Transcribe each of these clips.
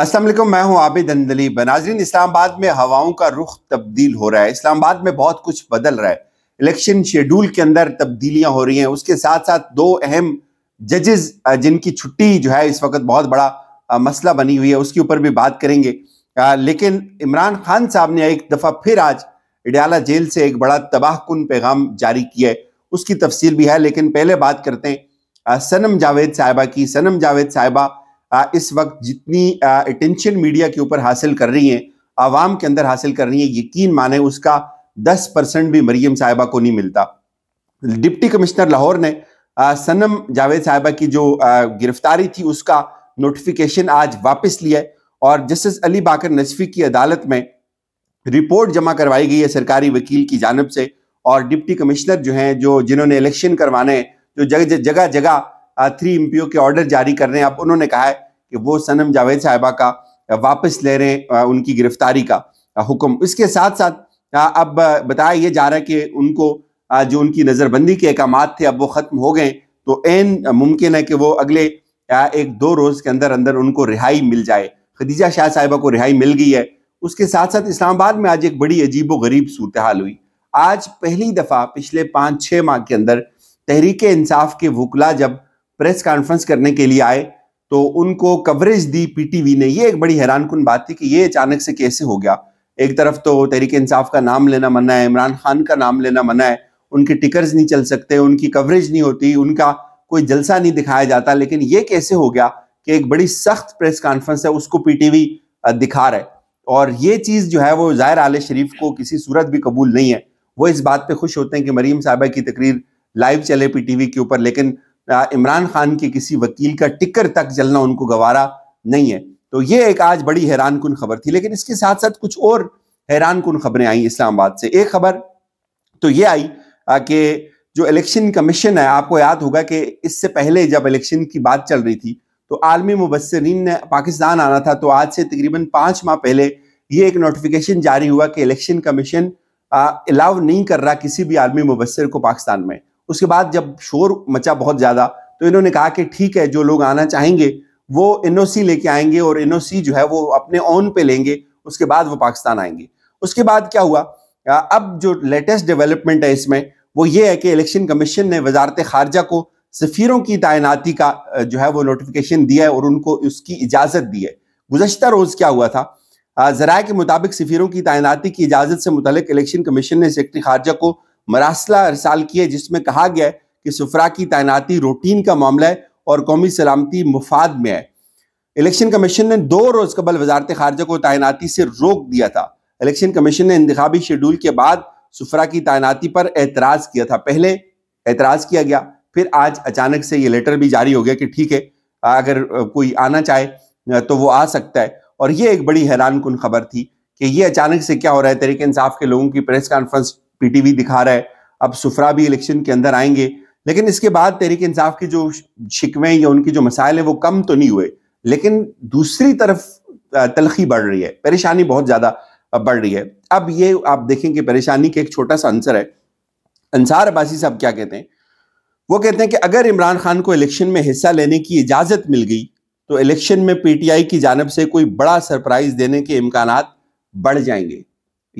असलम मैं हूं आबिद अंदली बनाजरीन इस्लामाबाद में हवाओं का रुख तब्दील हो रहा है इस्लामाबाद में बहुत कुछ बदल रहा है इलेक्शन शेड्यूल के अंदर तब्दीलियां हो रही हैं उसके साथ साथ दो अहम जजेस जिनकी छुट्टी जो है इस वक्त बहुत बड़ा मसला बनी हुई है उसके ऊपर भी बात करेंगे लेकिन इमरान खान साहब ने एक दफ़ा फिर आज इडियाला जेल से एक बड़ा तबाहकुन पैगाम जारी किया है उसकी तफसील भी है लेकिन पहले बात करते हैं सनम जावेद साहिबा की सनम जावेद साहिबा इस वक्त जितनी अटेंशन मीडिया के ऊपर हासिल कर रही है आवाम के अंदर हासिल कर रही है यकीन माने उसका दस परसेंट भी मरियम साहिबा को नहीं मिलता डिप्टी कमिश्नर लाहौर ने सनम जावेद साहिबा की जो गिरफ्तारी थी उसका नोटिफिकेशन आज वापस लिया है और जस्टिस अली बाकर नजफी की अदालत में रिपोर्ट जमा करवाई गई है सरकारी वकील की जानब से और डिप्टी कमिश्नर जो हैं जो जिन्होंने इलेक्शन करवाने जो जगह जगह जगह थ्री एम के ऑर्डर जारी कर रहे हैं अब उन्होंने कहा है कि वो सनम जावेद साहिबा का वापस ले रहे हैं उनकी गिरफ्तारी का हुक्म इसके साथ साथ अब बताया ये जा रहा है कि उनको जो उनकी नज़रबंदी के अहकाम थे अब वो ख़त्म हो गए तो एन मुमकिन है कि वो अगले एक दो रोज़ के अंदर अंदर उनको रिहाई मिल जाए खदीजा शाह साहिबा को रिहाई मिल गई है उसके साथ साथ इस्लामाबाद में आज एक बड़ी अजीब व गरीब सूरत हाल हुई आज पहली दफ़ा पिछले पाँच छः माह के अंदर तहरीक इंसाफ के वकला जब प्रेस कॉन्फ्रेंस करने के लिए आए तो उनको कवरेज दी पीटीवी ने ये एक बड़ी हैरान कन बात थी कि ये अचानक से कैसे हो गया एक तरफ तो तहरीक इंसाफ का नाम लेना मना है इमरान खान का नाम लेना मना है उनके टिकर्स नहीं चल सकते उनकी कवरेज नहीं होती उनका कोई जलसा नहीं दिखाया जाता लेकिन ये कैसे हो गया कि एक बड़ी सख्त प्रेस कॉन्फ्रेंस है उसको पीटीवी दिखा रहा है और ये चीज़ जो है वो ज़ाहिर आल शरीफ को किसी सूरत भी कबूल नहीं है वो इस बात पे खुश होते हैं कि मरीम साहबा की तकरीर लाइव चले पीटीवी के ऊपर लेकिन इमरान खान के किसी वकील का टिकर तक जलना उनको गवारा नहीं है तो ये एक आज बड़ी हैरान कन खबर थी लेकिन इसके साथ साथ कुछ और हैरान कन खबरें आई इस्लामाबाद से एक खबर तो ये आई कि जो इलेक्शन कमीशन है आपको याद होगा कि इससे पहले जब इलेक्शन की बात चल रही थी तो आलमी मुबसरीन ने पाकिस्तान आना था तो आज से तकरीबन पाँच माह पहले ये एक नोटिफिकेशन जारी हुआ कि इलेक्शन कमीशन अलाउ नहीं कर रहा किसी भी आलमी मुबसर को पाकिस्तान में उसके बाद जब शोर मचा बहुत ज़्यादा तो इन्होंने कहा कि ठीक है जो लोग आना चाहेंगे वो एन लेके आएंगे और एन जो है वो अपने ओन पे लेंगे उसके बाद वो पाकिस्तान आएंगे उसके बाद क्या हुआ अब जो लेटेस्ट डेवलपमेंट है इसमें वो ये है कि इलेक्शन कमीशन ने वजारत खारजा को सफ़ीरों की तैनाती का जो है वो नोटिफिकेशन दिया है और उनको उसकी इजाज़त दी है गुजशत रोज़ क्या हुआ था ज़रा के मुताबिक सफ़ीरों की तैनाती की इजाज़त से मुतल इलेक्शन कमीशन ने सेक्रटरी खारजा को मरासला अरसाल की है जिसमें कहा गया है कि सुफरा की तैनाती रूटीन का मामला है और कौमी सलामती मुफाद में है इलेक्शन कमीशन ने दो रोज़ कबल वजारत खारजा को तैनाती से रोक दिया था इलेक्शन कमीशन ने इंतबी शेड्यूल के बाद सुफरा की तैनाती पर एतराज़ किया था पहले एतराज़ किया गया फिर आज अचानक से ये लेटर भी जारी हो गया कि ठीक है अगर कोई आना चाहे तो वो आ सकता है और ये एक बड़ी हैरान कन खबर थी कि ये अचानक से क्या हो रहा है तरीके इंसाफ के लोगों की प्रेस कॉन्फ्रेंस पीटीवी दिखा रहा है अब सुफरा भी इलेक्शन के अंदर आएंगे लेकिन इसके बाद तहरीक इंसाफ की जो शिकवे या उनकी जो मसाइल है वो कम तो नहीं हुए लेकिन दूसरी तरफ तलखी बढ़ रही है परेशानी बहुत ज़्यादा बढ़ रही है अब ये आप देखेंगे परेशानी का एक छोटा सा आंसर है अंसार अब्बासी साहब क्या कहते हैं वो कहते हैं कि अगर इमरान खान को इलेक्शन में हिस्सा लेने की इजाज़त मिल गई तो इलेक्शन में पीटीआई की जानब से कोई बड़ा सरप्राइज देने के इम्कान बढ़ जाएंगे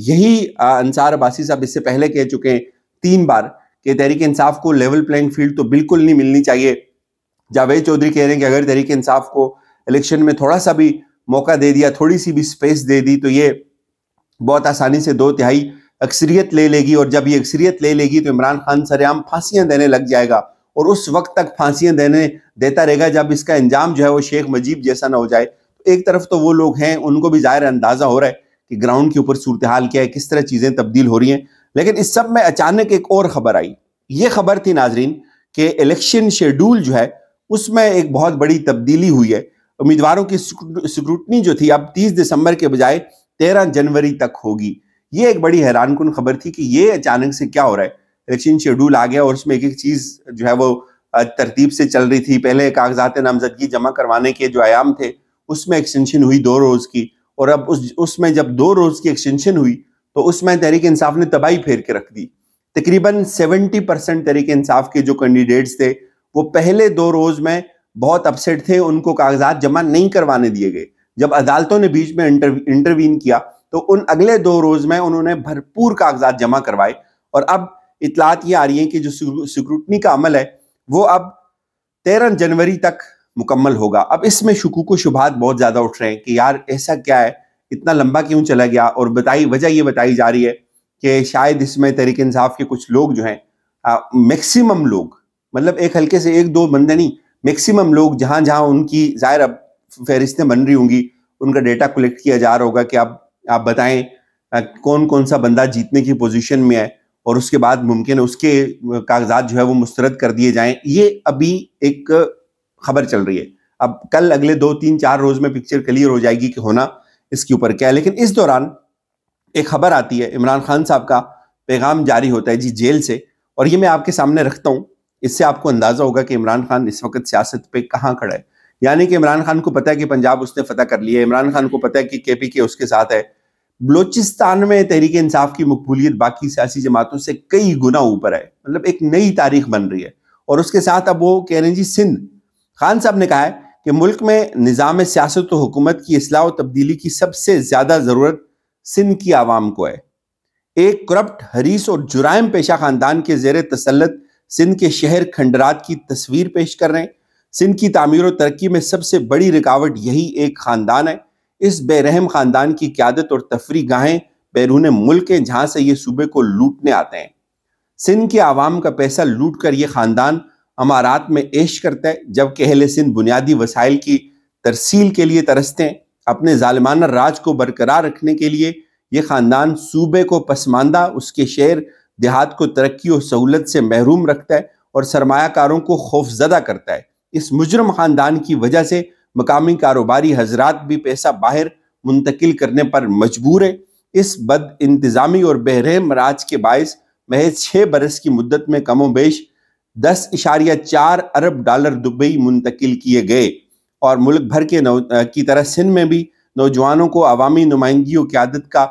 यही अंसार अबासी साहब इससे पहले कह चुके हैं तीन बार कि तहरीक इंसाफ को लेवल प्लेइंग फील्ड तो बिल्कुल नहीं मिलनी चाहिए जावेद चौधरी कह रहे हैं कि अगर तहरीक इंसाफ को इलेक्शन में थोड़ा सा भी मौका दे दिया थोड़ी सी भी स्पेस दे दी तो ये बहुत आसानी से दो तिहाई अक्सरियत ले लेगी और जब ये अक्सरियत ले लेगी तो इमरान खान सरेआम फांसियाँ देने लग जाएगा और उस वक्त तक फांसियाँ देने देता रहेगा जब इसका इंजाम जो है वो शेख मजीब जैसा ना हो जाए एक तरफ तो वो लोग हैं उनको भी ज़ाहिर अंदाज़ा हो रहा है कि ग्राउंड के ऊपर सूरत हाल क्या है किस तरह चीज़ें तब्दील हो रही हैं लेकिन इस सब में अचानक एक और ख़बर आई ये खबर थी नाजरीन कि इलेक्शन शेड्यूल जो है उसमें एक बहुत बड़ी तब्दीली हुई है उम्मीदवारों की स्क्रूटनी जो थी अब 30 दिसंबर के बजाय 13 जनवरी तक होगी ये एक बड़ी हैरान कन खबर थी कि ये अचानक से क्या हो रहा है इलेक्शन शेड्यूल आ गया और उसमें एक एक चीज़ जो है वो तरतीब से चल रही थी पहले कागजात नामजदगी जमा करवाने के जो आयाम थे उसमें एक्सटेंशन हुई दो रोज़ की और अब उस उसमें जब दो रोज की एक्सटेंशन हुई तो उसमें तहरीक इंसाफ ने तबाही फेर के रख दी तकरीबन 70 परसेंट तहरीक इंसाफ के जो कैंडिडेट्स थे वो पहले दो रोज में बहुत अपसेट थे उनको कागजात जमा नहीं करवाने दिए गए जब अदालतों ने बीच में इंटर, इंटरवीन किया तो उन अगले दो रोज में उन्होंने भरपूर कागजात जमा करवाए और अब इतलात ये आ रही है कि जो सिक्रूटनी का अमल है वो अब तेरह जनवरी तक मुकम्मल होगा अब इसमें शकूक शुभात बहुत ज़्यादा उठ रहे हैं कि यार ऐसा क्या है इतना लंबा क्यों चला गया और बताई वजह ये बताई जा रही है कि शायद इसमें तहरीक इंसाफ के कुछ लोग जो हैं मैक्सिमम लोग मतलब एक हल्के से एक दो बंदे नहीं मैक्सिमम लोग जहां जहां उनकी ज़ाहिर अब फहरिस्तें बन रही होंगी उनका डेटा कलेक्ट किया जा रहा होगा कि आप आप बताएं आ, कौन कौन सा बंदा जीतने की पोजीशन में है और उसके बाद मुमकिन है उसके कागजात जो है वो मुस्तरद कर दिए जाएं ये अभी एक खबर चल रही है अब कल अगले दो तीन चार रोज में पिक्चर क्लियर हो जाएगी कि होना इसके ऊपर क्या है लेकिन इस दौरान एक खबर आती है इमरान खान साहब का पैगाम जारी होता है जी जेल से और ये मैं आपके सामने रखता हूँ इससे आपको अंदाजा होगा कि इमरान खान इस वक्त सियासत पे कहाँ खड़ा है यानी कि इमरान खान को पता है कि पंजाब उसने फतह कर लिया है इमरान खान को पता है कि के पी के उसके साथ है बलोचिस्तान में तहरीक इंसाफ की मकबूलियत बाकी सियासी जमातों से कई गुना ऊपर है मतलब एक नई तारीख बन रही है और उसके साथ अब वो कह रहे हैं जी सिंध खान साहब ने कहा है कि मुल्क में निज़ाम सियासत और हुकूमत की असलाह व तब्दीली की सबसे ज़्यादा ज़रूरत सिंध की आवाम को है एक करप्ट हरीस और जुराम पेशा खानदान के जेर तसलत सिंध के शहर खंडरात की तस्वीर पेश कर रहे हैं सिंध की तमीर और तरक्की में सबसे बड़ी रुकावट यही एक ख़ानदान है इस बेरहम ख़ानदान की क्यादत और तफरी गाहें बैरून मुल्क हैं जहाँ से ये सूबे को लूटने आते हैं सिंध के आवाम का पैसा लूट कर ये ख़ानदान अमारात में ऐश करता है जबकि अहल सिंध बुनियादी वसाइल की तरसील के लिए तरसते हैं अपने ालमाना राज को बरकरार रखने के लिए ये ख़ानदान सूबे को पसमानदा उसके शहर देहात को तरक्की और सहूलत से महरूम रखता है और सरमाकारों को खौफजदा करता है इस मुजरम ख़ानदान की वजह से मकामी कारोबारी हजरात भी पैसा बाहर मुंतकिल करने पर मजबूर है इस बद इंतज़ामी और बहरहम राज के बायस महज छः बरस की मुद्दत में कमो बेश दस इशारिया चार अरब डॉलर दुबई मुंतकिल किए गए और मुल्क भर के नौ की तरह सिंध में भी नौजवानों को अवामी नुमाइंदगी की आदत का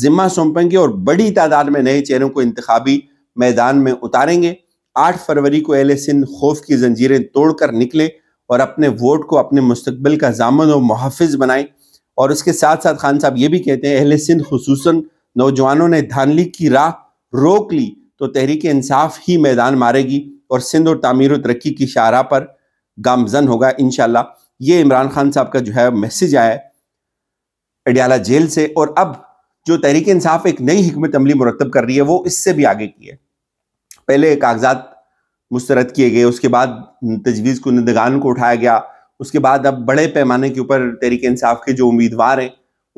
जिम्मा सौंपेंगे और बड़ी तादाद में नए चेहरों को इंतबी मैदान में उतारेंगे आठ फरवरी को एल सिंध खौफ की जंजीरें तोड़कर निकले और अपने वोट को अपने मुस्तबिल का जामन और मुहाफ़ बनाएं और उसके साथ साथ खान साहब ये भी कहते हैं अहल सिंध खसूस नौजवानों ने धानली की राह रोक ली तो तहरीक इंसाफ ही मैदान मारेगी और सिंध और तामीर तरक्की की शारा पर गामजन होगा इन ये इमरान खान साहब का जो है मैसेज आया अडियाला जेल से और अब जो तहरीक इंसाफ एक नई हमत अमली मुरतब कर रही है वो इससे भी आगे की है पहले कागजात मुस्तरद किए गए उसके बाद तजवीज़ को निंदगान को उठाया गया उसके बाद अब बड़े पैमाने के ऊपर तहरीक इंसाफ के जो उम्मीदवार हैं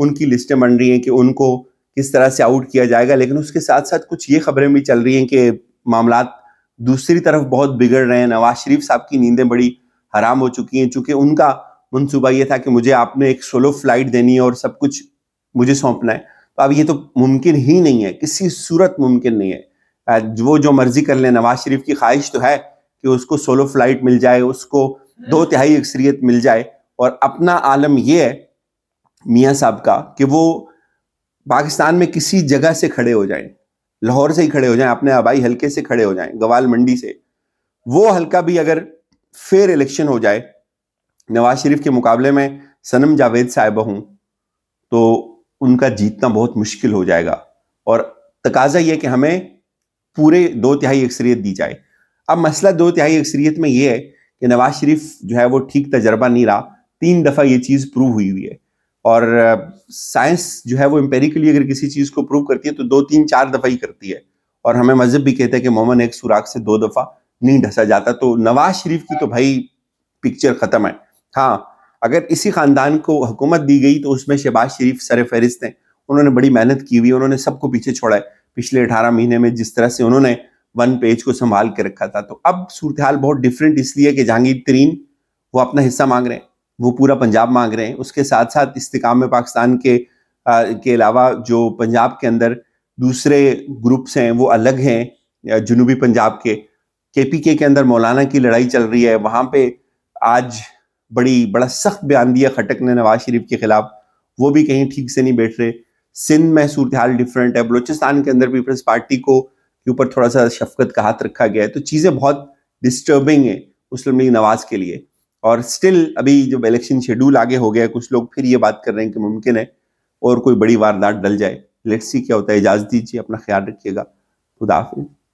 उनकी लिस्टें बन रही हैं कि उनको किस तरह से आउट किया जाएगा लेकिन उसके साथ साथ कुछ ये खबरें भी चल रही हैं कि मामला दूसरी तरफ बहुत बिगड़ रहे हैं नवाज शरीफ साहब की नींदें बड़ी हराम हो चुकी हैं चूंकि उनका मनसूबा ये था कि मुझे आपने एक सोलो फ्लाइट देनी है और सब कुछ मुझे सौंपना है तो अब ये तो मुमकिन ही नहीं है किसी सूरत मुमकिन नहीं है वो जो मर्जी कर ले नवाज शरीफ की ख्वाहिश तो है कि उसको सोलो फ्लाइट मिल जाए उसको दो तिहाई अक्सरियत मिल जाए और अपना आलम यह है मियाँ साहब का कि वो पाकिस्तान में किसी जगह से खड़े हो जाएं लाहौर से ही खड़े हो जाएं अपने आबाई हलके से खड़े हो जाएं गवाल मंडी से वो हलका भी अगर फेयर इलेक्शन हो जाए नवाज शरीफ के मुकाबले में सनम जावेद साहिबा हूँ तो उनका जीतना बहुत मुश्किल हो जाएगा और तकाजा यह कि हमें पूरे दो तिहाई अक्सरियत दी जाए अब मसला दो तिहाई अक्सरियत में यह है कि नवाज शरीफ जो है वो ठीक तजर्बा नहीं रहा तीन दफ़ा ये चीज़ प्रूव हुई हुई है और साइंस जो है वो एम्पेरिकली अगर किसी चीज़ को प्रूव करती है तो दो तीन चार दफ़ा ही करती है और हमें मजहब भी कहते हैं कि मोमन एक सुराख से दो दफ़ा नहीं ढसा जाता तो नवाज शरीफ की तो भाई पिक्चर ख़त्म है हाँ अगर इसी खानदान को हुकूमत दी गई तो उसमें शहबाज शरीफ सर फहरिस्त हैं उन्होंने बड़ी मेहनत की हुई उन्होंने सबको पीछे छोड़ा है पिछले अठारह महीने में जिस तरह से उन्होंने वन पेज को संभाल के रखा था तो अब सूरत हाल बहुत डिफरेंट इसलिए कि जहांगीर तरीन वो अपना हिस्सा मांग रहे हैं वो पूरा पंजाब मांग रहे हैं उसके साथ साथ इस्तेकाम में पाकिस्तान के आ, के अलावा जो पंजाब के अंदर दूसरे ग्रुप्स हैं वो अलग हैं जुनूबी पंजाब के के पी के अंदर मौलाना की लड़ाई चल रही है वहाँ पे आज बड़ी बड़ा सख्त बयान दिया खटक ने नवाज शरीफ के खिलाफ वो भी कहीं ठीक से नहीं बैठ रहे सिंध में सूरत हाल डिफरेंट है बलोचिस्तान के अंदर पीपल्स पार्टी को के ऊपर थोड़ा सा शफकत का हाथ रखा गया है तो चीज़ें बहुत डिस्टर्बिंग है मुस्लिम लीग नवाज के लिए और स्टिल अभी जब इलेक्शन शेड्यूल आगे हो गया कुछ लोग फिर ये बात कर रहे हैं कि मुमकिन है और कोई बड़ी वारदात डल जाए लेट्स सी क्या होता है इजाज़त दीजिए अपना ख्याल रखिएगा खुदा हाफिज़